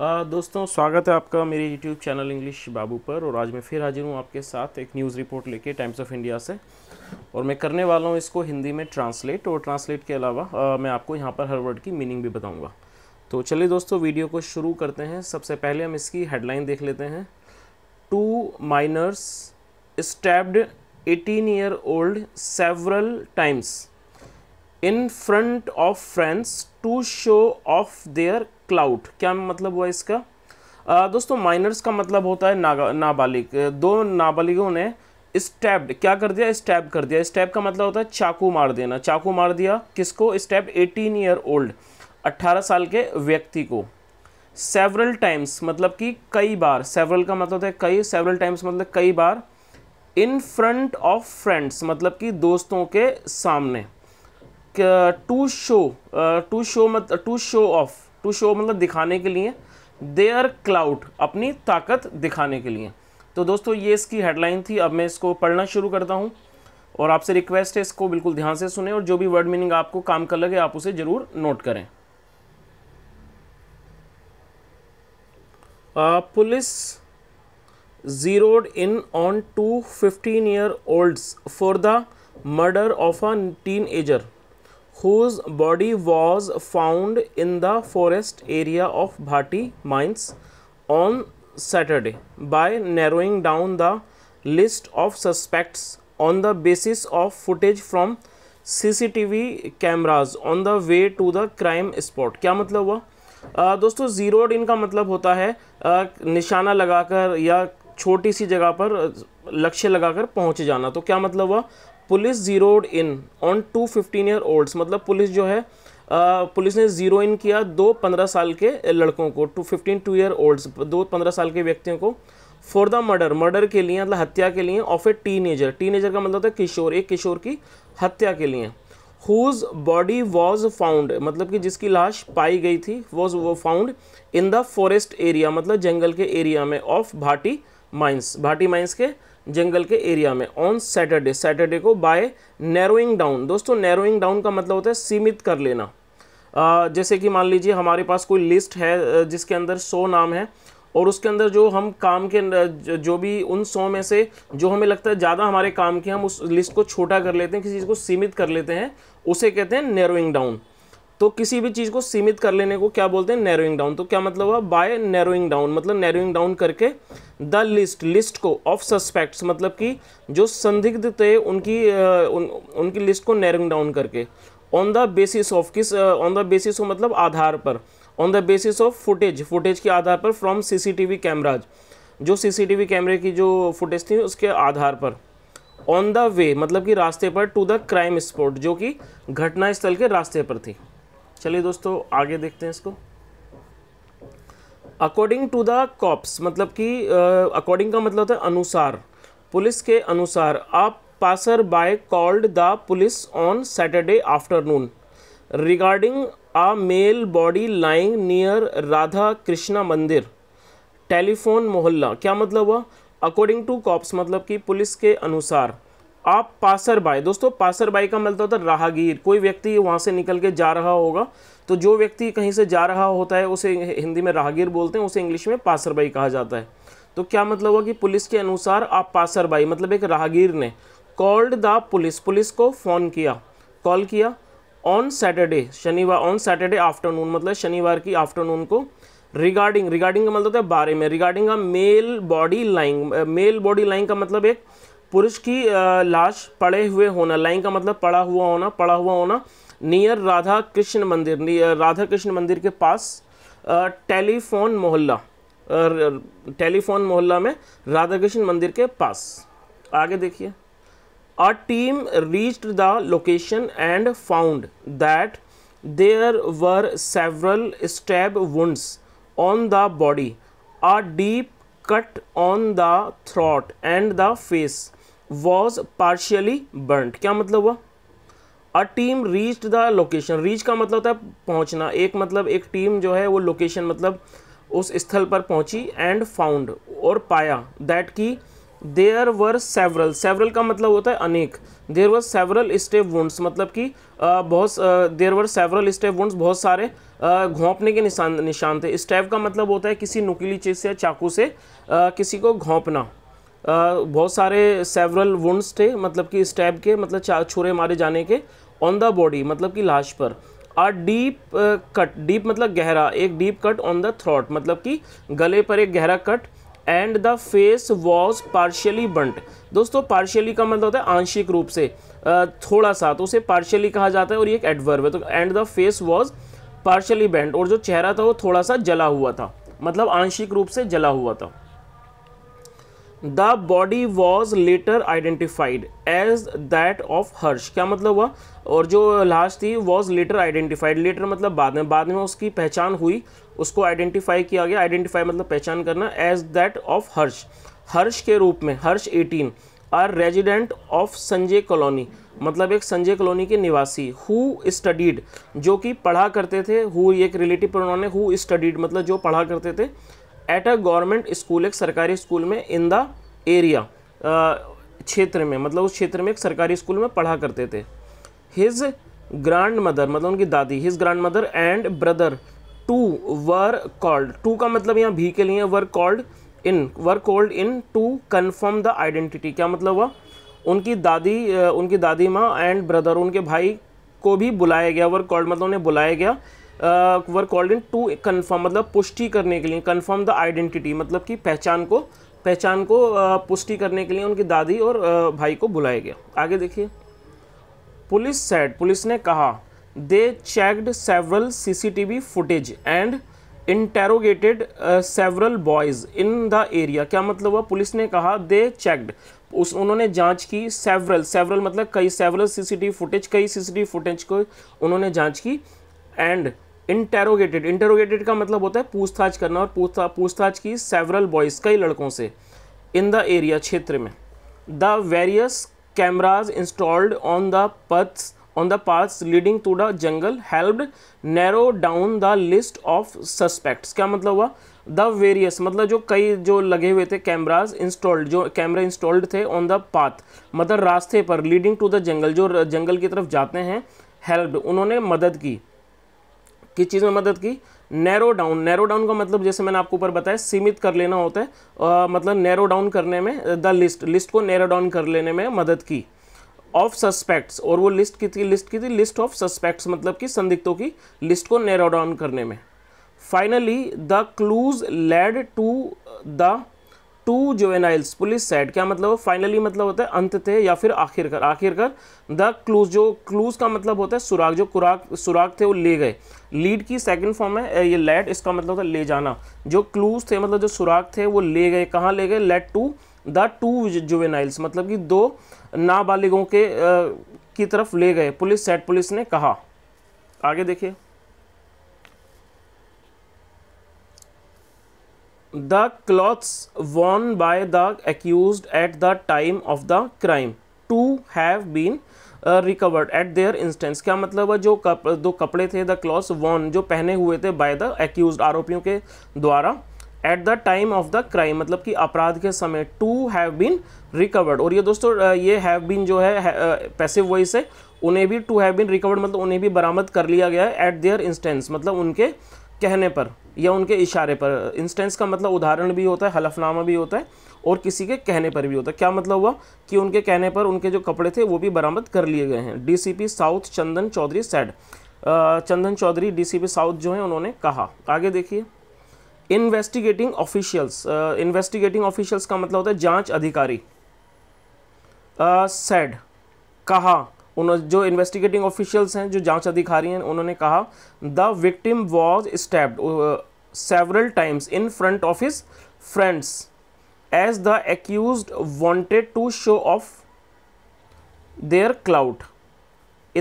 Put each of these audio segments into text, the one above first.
आ, दोस्तों स्वागत है आपका मेरे यूट्यूब चैनल इंग्लिश बाबू पर और आज मैं फिर हाजिर हूँ आपके साथ एक न्यूज़ रिपोर्ट लेके टाइम्स ऑफ इंडिया से और मैं करने वाला हूँ इसको हिंदी में ट्रांसलेट और ट्रांसलेट के अलावा आ, मैं आपको यहाँ पर हर वर्ड की मीनिंग भी बताऊँगा तो चलिए दोस्तों वीडियो को शुरू करते हैं सबसे पहले हम इसकी हेडलाइन देख लेते हैं two minors stabbed eighteen year old several times in front of friends to show off their clout क्या मतलब हुआ इसका आ, दोस्तों माइनर्स का मतलब होता है ना, नाबालिग दो नाबालिगों ने स्टैब्ड क्या कर दिया स्टैब कर दिया स्टैब का मतलब होता है चाकू मार देना चाकू मार दिया किसको स्टैब 18 ईयर ओल्ड 18 साल के व्यक्ति को सेवरल टाइम्स मतलब कि कई बार सेवरल का मतलब होता है कई सेवरल टाइम्स मतलब कई बार इन फ्रंट ऑफ फ्रेंड्स मतलब कि दोस्तों के सामने टू शो टू शो मत to show off to show मतलब दिखाने के लिए देयर क्लाउड अपनी ताकत दिखाने के लिए तो दोस्तों ये इसकी हेडलाइन थी अब मैं इसको पढ़ना शुरू करता हूँ और आपसे रिक्वेस्ट है इसको बिल्कुल ध्यान से सुने और जो भी वर्ड मीनिंग आपको काम का लगे आप उसे ज़रूर नोट करें police in on two fifteen year old for the murder of a teenager whose body was found in the forest area of Bhati mines on Saturday by narrowing down the list of suspects on the basis of footage from CCTV cameras on the way to the crime spot क्या मतलब हुआ आ, दोस्तों ज़ीरोड इनका मतलब होता है आ, निशाना लगाकर या छोटी सी जगह पर लक्ष्य लगाकर पहुंच जाना तो क्या मतलब हुआ police zeroed in on two fifteen year olds मतलब पुलिस जो है पुलिस ने ज़ीरो इन किया दो पंद्रह साल के लड़कों को two fifteen two year olds दो पंद्रह साल के व्यक्तियों को फॉर द मर्डर मर्डर के लिए मतलब हत्या के लिए of a teenager teenager का मतलब था किशोर एक किशोर की हत्या के लिए हुज बॉडी वॉज फाउंड मतलब कि जिसकी लाश पाई गई थी वॉज वो found in the forest area मतलब जंगल के एरिया में of Bhati mines Bhati mines के जंगल के एरिया में ऑन सैटरडे सैटरडे को बाय नैरोइंग डाउन दोस्तों नैरोइंग डाउन का मतलब होता है सीमित कर लेना जैसे कि मान लीजिए हमारे पास कोई लिस्ट है जिसके अंदर सौ नाम है और उसके अंदर जो हम काम के जो भी उन सौ में से जो हमें लगता है ज़्यादा हमारे काम के हम उस लिस्ट को छोटा कर लेते हैं किसी चीज़ को सीमित कर लेते हैं उसे कहते हैं नैरोइंग डाउन तो किसी भी चीज़ को सीमित कर लेने को क्या बोलते हैं नैरोइंग डाउन तो क्या मतलब हुआ बाय नैरोइंग डाउन मतलब नैरोइंग डाउन करके द लिस्ट लिस्ट को ऑफ सस्पेक्ट्स मतलब कि जो संदिग्ध थे उनकी उन, उनकी लिस्ट को नैरोइंग डाउन करके ऑन द बेसिस ऑफ किस ऑन द बेसिस ऑफ मतलब आधार पर on the basis of footage footage के आधार पर फ्रॉम सीसीटीवी कैमराज जो सीसीटीवी कैमरे की जो फुटेज थी उसके आधार पर ऑन द वे मतलब कि रास्ते पर टू द क्राइम स्पॉट जो कि घटना स्थल के रास्ते पर थी चलिए दोस्तों आगे देखते हैं इसको अकॉर्डिंग टू द कॉप्स मतलब कि अकॉर्डिंग uh, का मतलब होता है अनुसार पुलिस के अनुसार आप passer by called the police on Saturday afternoon regarding a male body lying near Radha Krishna Mandir telephone मोहल्ला क्या मतलब हुआ अकॉर्डिंग टू कॉप्स मतलब कि पुलिस के अनुसार आप पासर बाय दोस्तों पासर बाय का मतलब तो होता है राहगीर कोई व्यक्ति वहाँ से निकल के जा रहा होगा तो जो व्यक्ति कहीं से जा रहा होता है उसे हिंदी में राहगीर बोलते हैं उसे इंग्लिश में पासर बाई कहा जाता है तो क्या मतलब हुआ कि पुलिस के अनुसार आप पासर बाई मतलब एक राहगीर ने कॉल्ड द पुलिस पुलिस को फ़ोन किया कॉल किया ऑन सैटरडे शनिवार ऑन सैटरडे आफ्टरनून मतलब शनिवार की आफ्टरनून को रिगार्डिंग रिगार्डिंग का मतलब होता है बारे में regarding a male body lying male body lying का मतलब एक पुरुष की लाश पड़े हुए होना लाइन का मतलब पड़ा हुआ होना पड़ा हुआ होना नियर राधा कृष्ण मंदिर राधा कृष्ण मंदिर के पास टेलीफोन मोहल्ला टेलीफोन मोहल्ला में राधा कृष्ण मंदिर के पास आगे देखिए a team reached the location and found that there were several stab wounds on the body a deep cut on the throat and the face was partially burned क्या मतलब हुआ a team reach the location reach का मतलब होता है पहुंचना एक मतलब एक टीम जो है वो लोकेशन मतलब उस स्थल पर पहुंची एंड फाउंड और पाया दैट की देयर वर सेवरल सेवरल का मतलब होता है अनेक there were several stab wounds मतलब कि बहुत there were several stab wounds बहुत सारे घोंपने के निशान निशान थे स्टेप का मतलब होता है किसी नुकीली चीज़ से चाकू से आ, किसी को घोंपना बहुत सारे सेवरल वुंड्स थे मतलब कि स्टैब के मतलब चार छुरे मारे जाने के ऑन द बॉडी मतलब कि लाश पर आ डीप कट डीप मतलब गहरा एक deep cut on the throat मतलब कि गले पर एक गहरा cut and the face was partially burnt दोस्तों पार्शियली का मतलब होता है आंशिक रूप से थोड़ा सा तो उसे पार्शियली कहा जाता है और ये एक एडवर्ब है तो and the face was partially burnt और जो चेहरा था वो थोड़ा सा जला हुआ था मतलब आंशिक रूप से जला हुआ था the body was later identified as that of Harsh क्या मतलब हुआ और जो लाश थी वॉज लेटर आइडेंटिफाइड लेटर मतलब बाद में बाद में उसकी पहचान हुई उसको आइडेंटिफाई किया गया आइडेंटिफाई मतलब पहचान करना as that of Harsh Harsh के रूप में Harsh 18 a resident of Sanjay colony मतलब एक संजय कॉलोनी के निवासी हु स्टडीड जो कि पढ़ा करते थे हु एक रिलेटिव पर उन्होंने हु स्टडीड मतलब जो पढ़ा करते थे एट अ गवर्नमेंट स्कूल एक सरकारी स्कूल में इन द एरिया क्षेत्र में मतलब उस क्षेत्र में एक सरकारी स्कूल में पढ़ा करते थे हिज ग्रांड मदर मतलब उनकी दादी his grandmother and brother too were called to का मतलब यहाँ भी के लिए were called in were called in to confirm the identity क्या मतलब हुआ उनकी दादी उनकी दादी माँ एंड ब्रदर उनके भाई को भी बुलाया गया वर कॉल्ड मतलब उन्हें बुलाया गया were called in to confirm मतलब पुष्टि करने के लिए कन्फर्म द आइडेंटिटी मतलब कि पहचान को पहचान को पुष्टि करने के लिए उनकी दादी और भाई को बुलाया गया आगे देखिए पुलिस सेट पुलिस ने कहा they checked several C C T V footage and interrogated several boys in the area क्या मतलब हुआ पुलिस ने कहा दे चेकड उस उन्होंने जांच की सेवरल सेवरल मतलब कई सेवरल टी वी फुटेज कई वी फुटेज को उन्होंने जांच की एंड इंटेरोगेटेड इंटेरोगेटेड का मतलब होता है पूछताछ करना और पूछता पूछताछ की सेवरल बॉयज़ कई लड़कों से इन द एरिया क्षेत्र में the various cameras installed on the paths on the paths leading to the jungle helped narrow down the list of suspects क्या मतलब हुआ द वेरियस मतलब जो कई जो लगे हुए थे कैमराज इंस्टॉल्ड जो कैमरे इंस्टॉल्ड थे ऑन द पाथ मतलब रास्ते पर लीडिंग टू द जंगल जो जंगल की तरफ जाते हैं हेल्प उन्होंने मदद की किस चीज़ में मदद की नैरो डाउन नैरो डाउन का मतलब जैसे मैंने आपको ऊपर बताया सीमित कर लेना होता है आ, मतलब नैरो डाउन करने में द लिस्ट लिस्ट को नैरो डाउन कर लेने में मदद की ऑफ सस्पेक्ट्स और वो लिस्ट की थी लिस्ट की थी लिस्ट ऑफ सस्पेक्ट्स मतलब कि संदिग्धों की लिस्ट को नैरो डाउन करने में finally the clues led to the two juveniles police said क्या मतलब फाइनली मतलब होता है अंत थे या फिर आखिरकार आखिरकार द क्लूज जो क्लूज का मतलब होता है सुराग जो कुराक सुराग थे वो ले गए लीड की सेकंड फॉर्म है ये लेट इसका मतलब था ले जाना जो क्लूज थे मतलब जो सुराग थे वो ले गए कहाँ ले गए led to the two juveniles मतलब कि दो नाबालिगों के आ, की तरफ ले गए पुलिस सेट पुलिस ने कहा आगे देखिए the clothes worn by the accused at the time of the crime to have been recovered at their instance क्या मतलब है जो कप, दो कपड़े थे द क्लॉथ वॉन जो पहने हुए थे बाय द एक्यूज आरोपियों के द्वारा at the time of the crime मतलब कि अपराध के समय टू हैव बीन रिकवर्ड और ये दोस्तों ये हैव बीन जो है, पैसिव वॉइस है उन्हें भी टू हैव बीन रिकवर्ड मतलब उन्हें भी बरामद कर लिया गया है एट देयर इंस्टेंस मतलब उनके कहने पर या उनके इशारे पर इंस्टेंस का मतलब उदाहरण भी होता है हलफनामा भी होता है और किसी के कहने पर भी होता क्या मतलब हुआ कि उनके कहने पर उनके जो कपड़े थे वो भी बरामद कर लिए गए हैं DCP south Chandan Chaudhary said Chandan Chaudhary DCP south जो है उन्होंने कहा आगे देखिए इन्वेस्टिगेटिंग ऑफिशियल्स इन्वेस्टिगेटिंग ऑफिशियल्स का मतलब होता है जांच अधिकारी सेड uh, कहा उन्होंने जो इन्वेस्टिगेटिंग ऑफिशियल्स हैं जो जांच अधिकारी हैं उन्होंने कहा the victim was stabbed several times in front of his friends as the accused wanted to show off their clout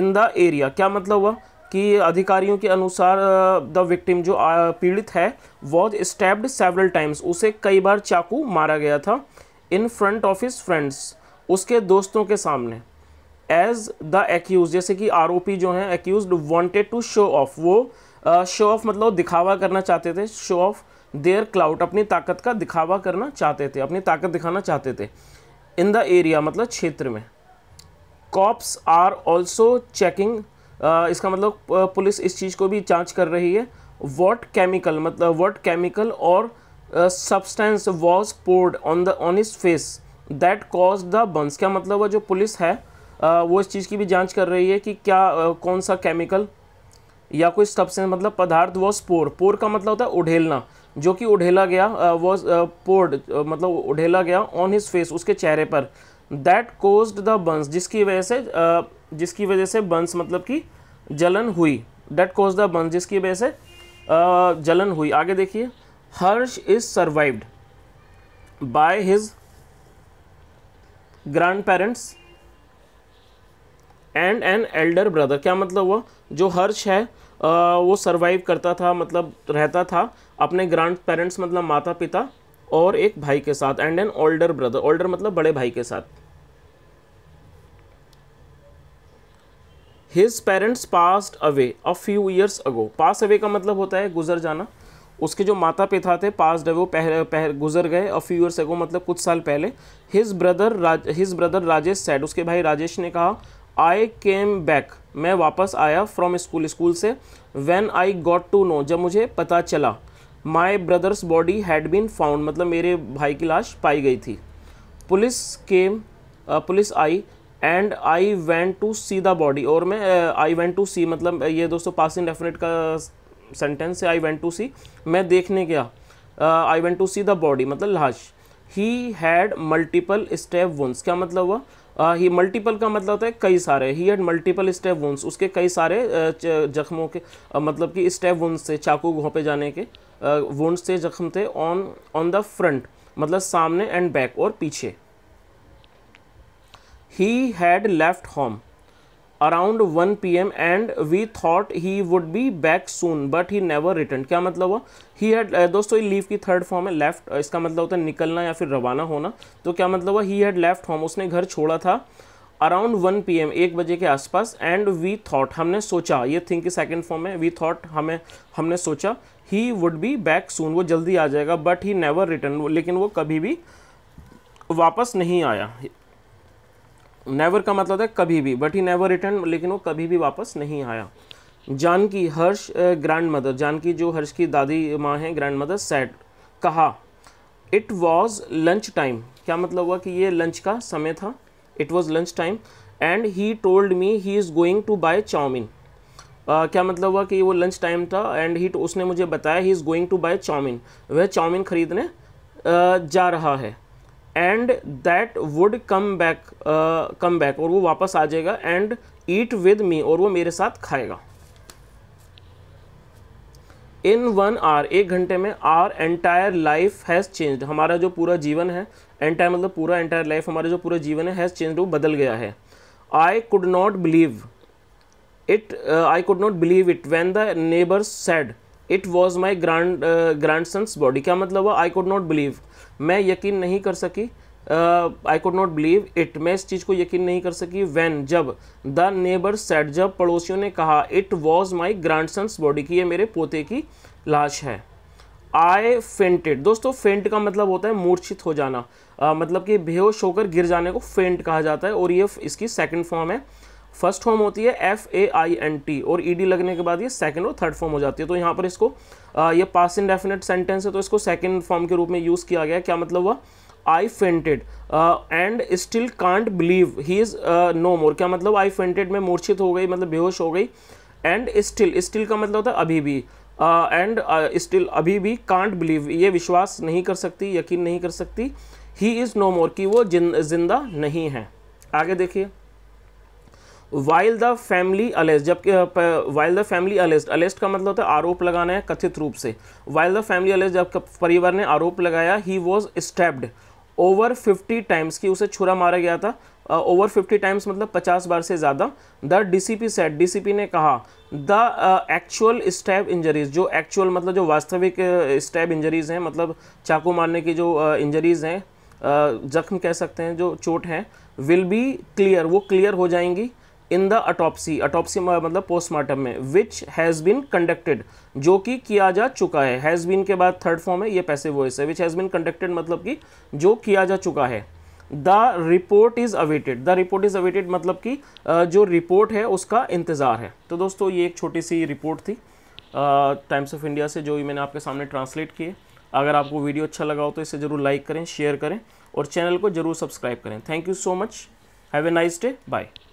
in the area क्या मतलब हुआ कि अधिकारियों के अनुसार द uh, विक्टिम जो uh, पीड़ित है वॉज स्टैब्ड सेवरल टाइम्स उसे कई बार चाकू मारा गया था in front of his friends उसके दोस्तों के सामने एज द एक्यूज जैसे कि आरोपी जो हैं accused wanted to show off वो शो uh, ऑफ मतलब दिखावा करना चाहते थे शो ऑफ देयर क्लाउड अपनी ताकत का दिखावा करना चाहते थे अपनी ताकत दिखाना चाहते थे इन द एरिया मतलब क्षेत्र में कॉप्स आर ऑल्सो चेकिंग इसका मतलब पुलिस इस चीज़ को भी जांच कर रही है वॉट केमिकल मतलब वॉट केमिकल और substance was poured on the on his face that caused the burns क्या मतलब वह जो पुलिस है uh, वो इस चीज़ की भी जांच कर रही है कि क्या uh, कौन सा केमिकल या कोई सब्सटेंस मतलब पदार्थ वॉज पोर पोर का मतलब होता है उढ़ेलना जो कि उढ़ेला गया was uh, poured uh, uh, मतलब उढ़ेला गया ऑन हिज फेस उसके चेहरे पर दैट कोज द बंस जिसकी वजह से uh, जिसकी वजह से बंस मतलब कि जलन हुई डेट कोज द बंस जिसकी वजह से uh, जलन हुई आगे देखिए Harsh is survived by his grandparents and an elder brother क्या मतलब हुआ जो हर्ष है आ, वो सरवाइव करता था मतलब रहता था अपने ग्रांड पेरेंट्स मतलब माता पिता और एक भाई के साथ and an older brother older मतलब बड़े भाई के साथ his parents passed away a few years ago pass away का मतलब होता है गुजर जाना उसके जो माता पिता थे पास्ड अवे वो पहले पह, गुजर गए अ फ्यू ईयर्स अगो मतलब कुछ साल पहले his brother Raj his brother Rajesh said उसके भाई राजेश ने कहा आई केम बैक मैं वापस आया फ्रॉम स्कूल स्कूल से when I got to know जब मुझे पता चला my brother's body had been found मतलब मेरे भाई की लाश पाई गई थी पुलिस केम पुलिस आई and I went to see the body और मैं आई वेंट टू सी मतलब ये दोस्तों पास इन डेफिनेट का सेंटेंस है आई वेंट टू सी मैं देखने गया I went to see the body मतलब लाश he had multiple stab wounds क्या मतलब हुआ ही uh, मल्टीपल का मतलब होता है कई सारे he had multiple stab wounds उसके कई सारे जख्मों के uh, मतलब कि स्टेप वंस थे चाकू घोंपे जाने के वुंड थे जख्म थे ऑन ऑन द फ्रंट मतलब सामने एंड बैक और पीछे he had left home around one P M and we thought he would be back soon but he never return क्या मतलब हुआ ही हैड दोस्तों ये लीव की थर्ड फॉर्म है लेफ्ट इसका मतलब होता है निकलना या फिर रवाना होना तो क्या मतलब हुआ ही हैड लेफ्ट होम उसने घर छोड़ा था अराउंड 1 पीएम एक बजे के आसपास एंड वी थॉट हमने सोचा ये थिंक की सेकेंड फॉर्म है वी थॉट हमें हमने सोचा he would be back soon वो जल्दी आ जाएगा बट ही नेवर रिटर्न लेकिन वो कभी भी वापस नहीं आया नेवर का मतलब है कभी भी बट ही नेवर रिटर्न लेकिन वो कभी भी वापस नहीं आया जानकी हर्ष ग्रैंड मदर जानकी जो हर्ष की दादी माँ हैं ग्रैंड मदर सैड कहा इट वॉज लंच टाइम क्या मतलब हुआ कि ये लंच का समय था it was lunch time and he told me he is going to buy chow mein क्या मतलब हुआ कि वो लंच टाइम था एंड ही तो उसने मुझे बताया he is going to buy chow mein वह चाउमिन ख़रीदने uh, जा रहा है and that would come back come back और वो वापस आ जाएगा एंड ईट विद मी और वो मेरे साथ खाएगा इन वन आर एक घंटे में our entire life has changed हमारा जो पूरा जीवन है एंटायर मतलब पूरा एंटायर लाइफ हमारे जो पूरा जीवन है हैज़ चेंज वो बदल गया है I could not believe it I could not believe it when the neighbours said it was my grand grandson's body क्या मतलब हुआ आई कुड नॉट बिलीव मैं यकीन नहीं कर सकी I could not believe it मैं इस चीज़ को यकीन नहीं कर सकी वैन जब द नेबर सेट जब पड़ोसियों ने कहा it was my grandson's body की ये मेरे पोते की लाश है आई फेंटेड दोस्तों फेंट का मतलब होता है मूर्छित हो जाना आ, मतलब कि बेहोश होकर गिर जाने को फेंट कहा जाता है और ये इसकी सेकंड फॉर्म है फर्स्ट फॉर्म होती है F A I N T और ई e डी लगने के बाद ये सेकंड और थर्ड फॉर्म हो जाती है तो यहाँ पर इसको आ, ये पास इन डेफिनेट सेंटेंस है तो इसको सेकेंड फॉर्म के रूप में यूज़ किया गया क्या मतलब हुआ I fainted and still can't believe he is no more क्या मतलब आई फेंटेड में मूर्छित हो गई मतलब बेहोश हो गई एंड स्टिल स्टिल का मतलब होता है अभी भी एंड स्टिल अभी भी कांट बिलीव ये विश्वास नहीं कर सकती यकीन नहीं कर सकती ही इज़ नो मोर कि वो जिंदा नहीं है आगे देखिए वाइल द फैमिली अलेस्ट जबकि while the family alleged alleged का मतलब होता है आरोप लगाना है कथित रूप से वाइल द फैमिली अलेस्ट जब परिवार ने आरोप लगाया he was stabbed over fifty times कि उसे छुरा मारा गया था ओवर फिफ्टी टाइम्स मतलब पचास बार से ज़्यादा द डीसीपी सेट डीसीपी ने कहा द एक्चुअल स्टैब इंजरीज जो एक्चुअल मतलब जो वास्तविक स्टैब इंजरीज हैं मतलब चाकू मारने की जो इंजरीज हैं जख्म कह सकते हैं जो चोट हैं विल बी क्लियर वो क्लियर हो जाएंगी इन द अटोपसी अटोपसी मतलब पोस्टमार्टम में विच हैज़ बीन कंडक्टेड जो कि किया जा चुका है हैज़ बीन के बाद थर्ड फॉर्म है ये पैसे वॉइस है विच हैज़ बीन कंडक्टेड मतलब कि जो किया जा चुका है the report is awaited the report is awaited मतलब कि जो रिपोर्ट है उसका इंतज़ार है तो दोस्तों ये एक छोटी सी रिपोर्ट थी टाइम्स ऑफ इंडिया से जो मैंने आपके सामने ट्रांसलेट किए अगर आपको वीडियो अच्छा लगा हो तो इसे ज़रूर लाइक करें शेयर करें और चैनल को ज़रूर सब्सक्राइब करें thank you so much have a nice day bye